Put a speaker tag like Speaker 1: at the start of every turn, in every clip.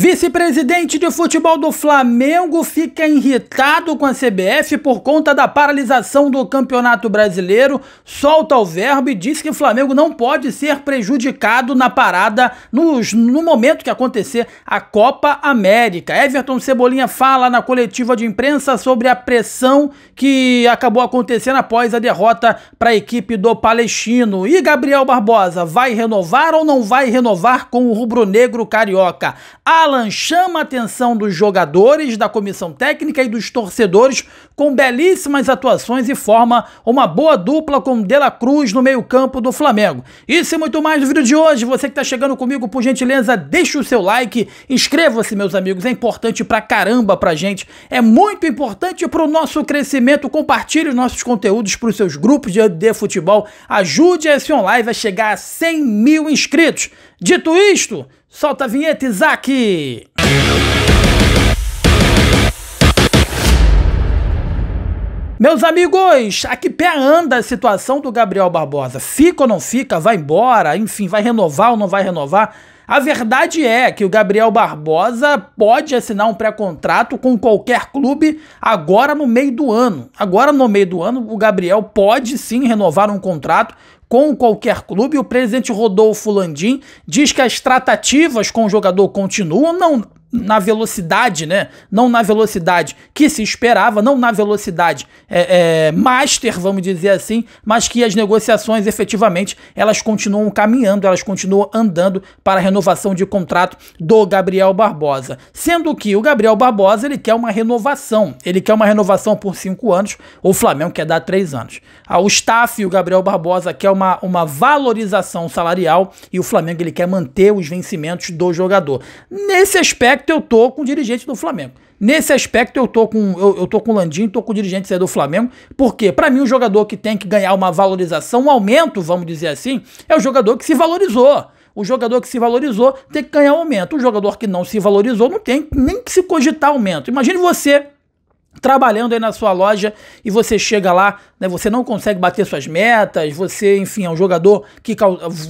Speaker 1: Vice-presidente de futebol do Flamengo fica irritado com a CBF por conta da paralisação do Campeonato Brasileiro, solta o verbo e diz que o Flamengo não pode ser prejudicado na parada nos, no momento que acontecer a Copa América. Everton Cebolinha fala na coletiva de imprensa sobre a pressão que acabou acontecendo após a derrota para a equipe do Palestino. E Gabriel Barbosa vai renovar ou não vai renovar com o rubro-negro carioca? A Haaland chama a atenção dos jogadores, da comissão técnica e dos torcedores com belíssimas atuações e forma uma boa dupla com De La Cruz no meio-campo do Flamengo. Isso e muito mais no vídeo de hoje. Você que está chegando comigo, por gentileza, deixa o seu like, inscreva-se, meus amigos. É importante pra caramba pra gente. É muito importante pro nosso crescimento. Compartilhe os nossos conteúdos pros seus grupos de, de futebol. Ajude a esse online a chegar a 100 mil inscritos. Dito isto, solta a vinheta, Isaac! Meus amigos, a que pé anda a situação do Gabriel Barbosa? Fica ou não fica? Vai embora? Enfim, vai renovar ou não vai renovar? A verdade é que o Gabriel Barbosa pode assinar um pré-contrato com qualquer clube agora no meio do ano. Agora no meio do ano, o Gabriel pode sim renovar um contrato com qualquer clube. O presidente Rodolfo Landim diz que as tratativas com o jogador continuam. Não, na velocidade, né? Não na velocidade que se esperava, não na velocidade é, é, master, vamos dizer assim, mas que as negociações efetivamente elas continuam caminhando, elas continuam andando para a renovação de contrato do Gabriel Barbosa. Sendo que o Gabriel Barbosa ele quer uma renovação, ele quer uma renovação por cinco anos, o Flamengo quer dar três anos. Ah, o staff e o Gabriel Barbosa quer uma, uma valorização salarial e o Flamengo ele quer manter os vencimentos do jogador. Nesse aspecto aspecto eu tô com o dirigente do Flamengo. Nesse aspecto eu tô com eu, eu tô com o Landim, tô com o dirigente do Flamengo, porque para mim o jogador que tem que ganhar uma valorização, um aumento, vamos dizer assim, é o jogador que se valorizou. O jogador que se valorizou tem que ganhar aumento. O jogador que não se valorizou não tem nem que se cogitar aumento. Imagine você trabalhando aí na sua loja e você chega lá, né, você não consegue bater suas metas, você, enfim, é um jogador que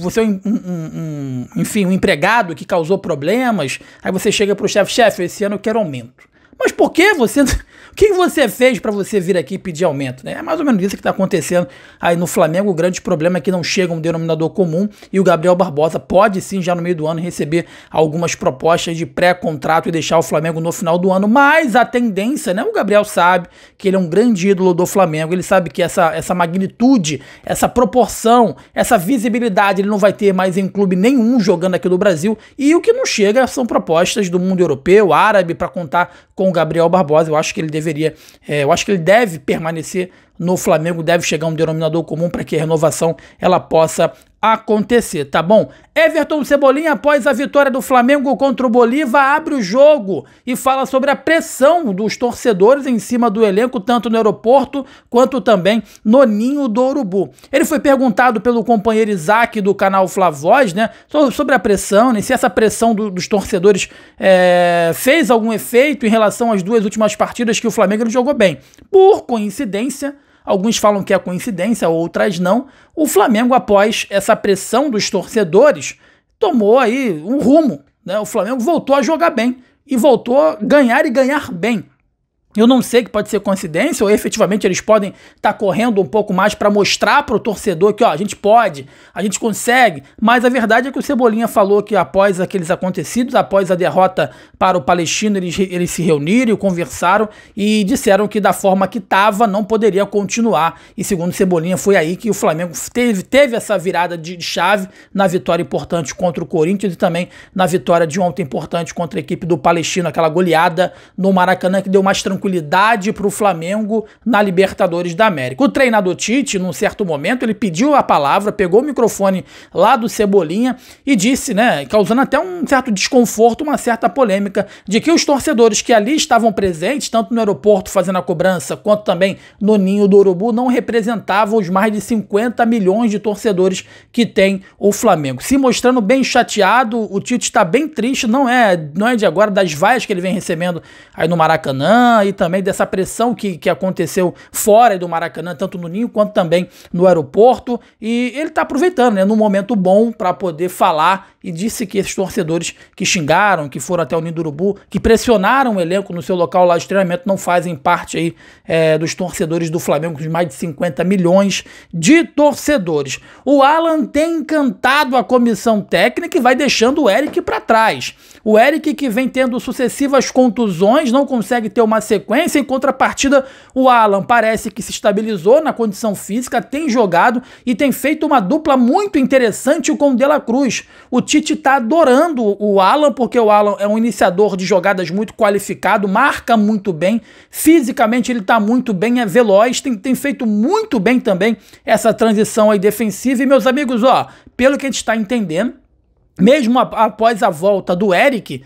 Speaker 1: você é um, um, um, enfim, um empregado que causou problemas, aí você chega para o chefe, chefe, esse ano eu quero aumento. Mas por que você. O que você fez para você vir aqui pedir aumento? Né? É mais ou menos isso que está acontecendo aí no Flamengo. O grande problema é que não chega um denominador comum e o Gabriel Barbosa pode sim, já no meio do ano, receber algumas propostas de pré-contrato e deixar o Flamengo no final do ano. Mas a tendência, né? O Gabriel sabe que ele é um grande ídolo do Flamengo. Ele sabe que essa, essa magnitude, essa proporção, essa visibilidade ele não vai ter mais em clube nenhum jogando aqui no Brasil. E o que não chega são propostas do mundo europeu, árabe, para contar com com Gabriel Barbosa. Eu acho que ele deveria, é, eu acho que ele deve permanecer no Flamengo deve chegar um denominador comum para que a renovação ela possa acontecer, tá bom? Everton Cebolinha, após a vitória do Flamengo contra o Bolívar, abre o jogo e fala sobre a pressão dos torcedores em cima do elenco, tanto no aeroporto quanto também no ninho do Urubu. Ele foi perguntado pelo companheiro Isaac do canal Flavoz, né, sobre a pressão, né, se essa pressão do, dos torcedores é, fez algum efeito em relação às duas últimas partidas que o Flamengo jogou bem. Por coincidência, Alguns falam que é coincidência, outras não. O Flamengo, após essa pressão dos torcedores, tomou aí um rumo. Né? O Flamengo voltou a jogar bem e voltou a ganhar e ganhar bem. Eu não sei que pode ser coincidência ou efetivamente eles podem estar tá correndo um pouco mais para mostrar para o torcedor que ó, a gente pode, a gente consegue, mas a verdade é que o Cebolinha falou que após aqueles acontecidos, após a derrota para o Palestino, eles, eles se reuniram, e conversaram e disseram que da forma que estava não poderia continuar. E segundo Cebolinha, foi aí que o Flamengo teve, teve essa virada de chave na vitória importante contra o Corinthians e também na vitória de ontem importante contra a equipe do Palestino, aquela goleada no Maracanã que deu mais tranquilidade tranquilidade para o Flamengo na Libertadores da América. O treinador Tite, num certo momento, ele pediu a palavra, pegou o microfone lá do Cebolinha e disse, né, causando até um certo desconforto, uma certa polêmica, de que os torcedores que ali estavam presentes, tanto no aeroporto fazendo a cobrança, quanto também no Ninho do Urubu, não representavam os mais de 50 milhões de torcedores que tem o Flamengo. Se mostrando bem chateado, o Tite está bem triste, não é, não é de agora, das vaias que ele vem recebendo aí no Maracanã também dessa pressão que, que aconteceu fora do Maracanã, tanto no Ninho quanto também no aeroporto. E ele está aproveitando, né, num momento bom para poder falar e disse que esses torcedores que xingaram, que foram até o Ninho do Urubu, que pressionaram o elenco no seu local lá de treinamento, não fazem parte aí é, dos torcedores do Flamengo, de mais de 50 milhões de torcedores. O Alan tem encantado a comissão técnica e vai deixando o Eric para trás. O Eric que vem tendo sucessivas contusões, não consegue ter uma sequência sequência. Em contrapartida, o Alan parece que se estabilizou na condição física, tem jogado e tem feito uma dupla muito interessante com o De La Cruz. O Tite está adorando o Alan, porque o Alan é um iniciador de jogadas muito qualificado, marca muito bem, fisicamente ele está muito bem, é veloz, tem, tem feito muito bem também essa transição aí defensiva. E, meus amigos, ó, pelo que a gente está entendendo, mesmo após a volta do Eric,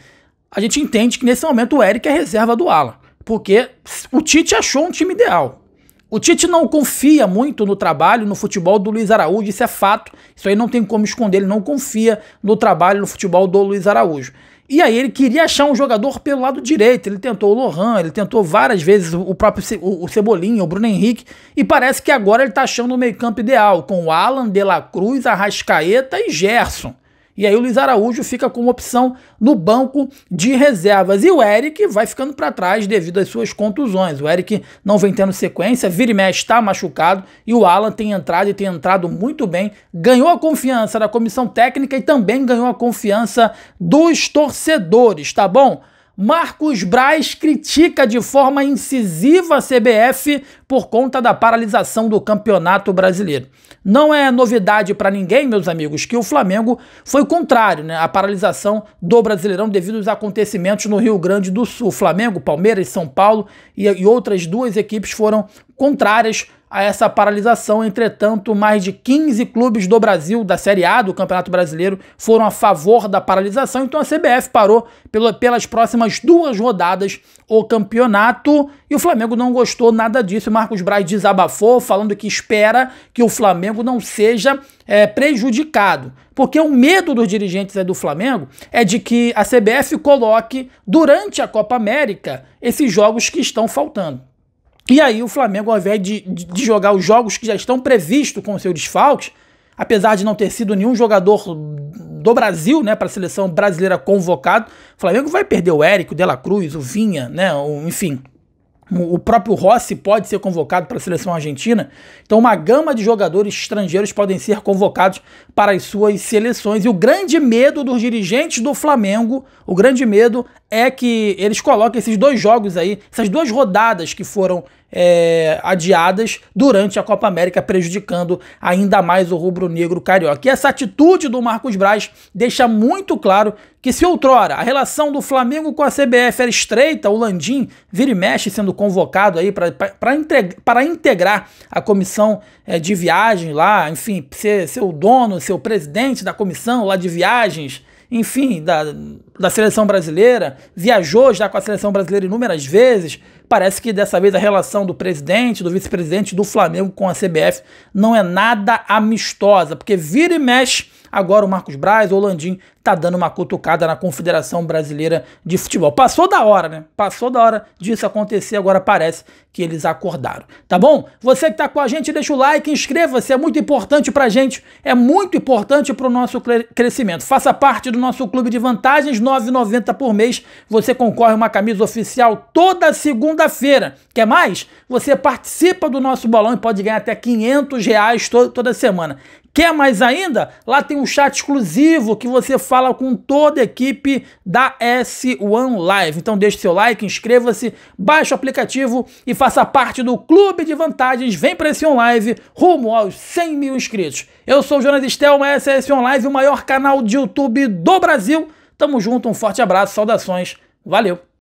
Speaker 1: a gente entende que nesse momento o Eric é reserva do Alan porque o Tite achou um time ideal. O Tite não confia muito no trabalho, no futebol do Luiz Araújo, isso é fato. Isso aí não tem como esconder, ele não confia no trabalho, no futebol do Luiz Araújo. E aí ele queria achar um jogador pelo lado direito. Ele tentou o Lohan, ele tentou várias vezes o próprio Ce o Cebolinha, o Bruno Henrique. E parece que agora ele está achando o meio campo ideal, com o Alan, De La Cruz, Arrascaeta e Gerson. E aí o Luiz Araújo fica como opção no banco de reservas. E o Eric vai ficando para trás devido às suas contusões. O Eric não vem tendo sequência, vira e mexe, está machucado. E o Alan tem entrado e tem entrado muito bem. Ganhou a confiança da comissão técnica e também ganhou a confiança dos torcedores, tá bom? Marcos Braz critica de forma incisiva a CBF por conta da paralisação do Campeonato Brasileiro. Não é novidade para ninguém, meus amigos, que o Flamengo foi o contrário né, à paralisação do Brasileirão devido aos acontecimentos no Rio Grande do Sul. Flamengo, Palmeiras, São Paulo e, e outras duas equipes foram contrárias a essa paralisação. Entretanto, mais de 15 clubes do Brasil, da Série A do Campeonato Brasileiro, foram a favor da paralisação. Então a CBF parou pelas próximas duas rodadas o campeonato e o Flamengo não gostou nada disso. Marcos Braz desabafou, falando que espera que o Flamengo não seja é, prejudicado. Porque o medo dos dirigentes é do Flamengo é de que a CBF coloque durante a Copa América esses jogos que estão faltando. E aí o Flamengo, ao invés de, de, de jogar os jogos que já estão previstos com o seu desfalque, apesar de não ter sido nenhum jogador do Brasil, né, para a seleção brasileira convocado, o Flamengo vai perder o Érico, o La Cruz, o Vinha, né, o, enfim, o próprio Rossi pode ser convocado para a seleção argentina. Então, uma gama de jogadores estrangeiros podem ser convocados para as suas seleções. E o grande medo dos dirigentes do Flamengo, o grande medo é que eles coloquem esses dois jogos aí, essas duas rodadas que foram é, adiadas durante a Copa América, prejudicando ainda mais o rubro-negro carioca. E essa atitude do Marcos Braz deixa muito claro que se outrora a relação do Flamengo com a CBF era estreita, o Landim vira e mexe sendo convocado aí para integrar a comissão é, de viagem lá, enfim, ser, ser o dono, ser o presidente da comissão lá de viagens, enfim, da, da seleção brasileira, viajou já com a seleção brasileira inúmeras vezes, parece que dessa vez a relação do presidente, do vice-presidente do Flamengo com a CBF não é nada amistosa, porque vira e mexe agora o Marcos Braz, o Landim, tá dando uma cutucada na Confederação Brasileira de Futebol. Passou da hora, né? Passou da hora disso acontecer, agora parece que eles acordaram. Tá bom? Você que tá com a gente, deixa o like, inscreva-se, é muito importante pra gente, é muito importante pro nosso crescimento. Faça parte do nosso clube de vantagens, R$ 9,90 por mês. Você concorre uma camisa oficial toda segunda segunda-feira. Quer mais? Você participa do nosso bolão e pode ganhar até 500 reais to toda semana. Quer mais ainda? Lá tem um chat exclusivo que você fala com toda a equipe da S1 Live. Então deixe seu like, inscreva-se, baixe o aplicativo e faça parte do Clube de Vantagens. Vem para S1 Live rumo aos 100 mil inscritos. Eu sou o Jonas Estelma, essa é S1 Live, o maior canal de YouTube do Brasil. Tamo junto, um forte abraço, saudações, valeu!